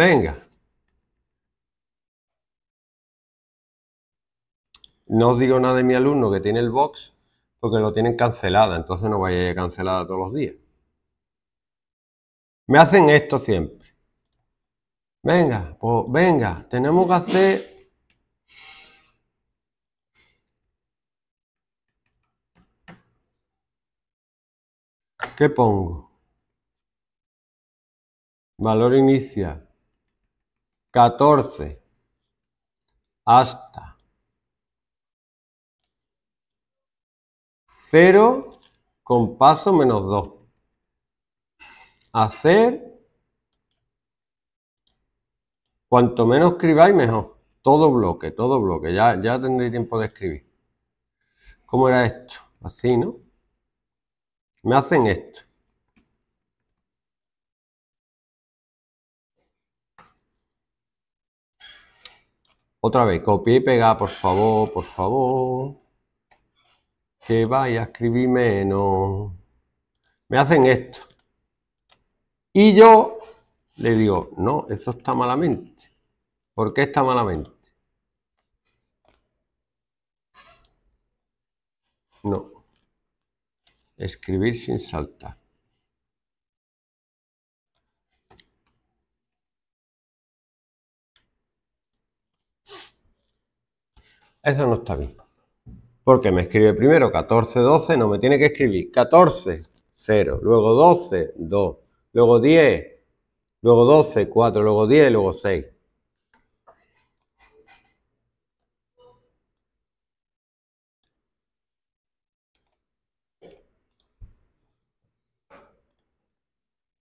Venga. No os digo nada de mi alumno que tiene el box porque lo tienen cancelada, entonces no vaya a cancelada todos los días. Me hacen esto siempre. Venga, pues, venga, tenemos que hacer... ¿Qué pongo? Valor inicia. 14 hasta 0 con paso menos 2. Hacer cuanto menos escribáis mejor. Todo bloque, todo bloque. Ya, ya tendré tiempo de escribir. ¿Cómo era esto? Así, ¿no? Me hacen esto. Otra vez, copia y pega, por favor, por favor. Que vaya a escribir menos. Me hacen esto. Y yo le digo, no, eso está malamente. ¿Por qué está malamente? No. Escribir sin saltar. Eso no está bien. Porque me escribe primero 14, 12, no me tiene que escribir 14, 0, luego 12, 2, luego 10, luego 12, 4, luego 10, luego 6.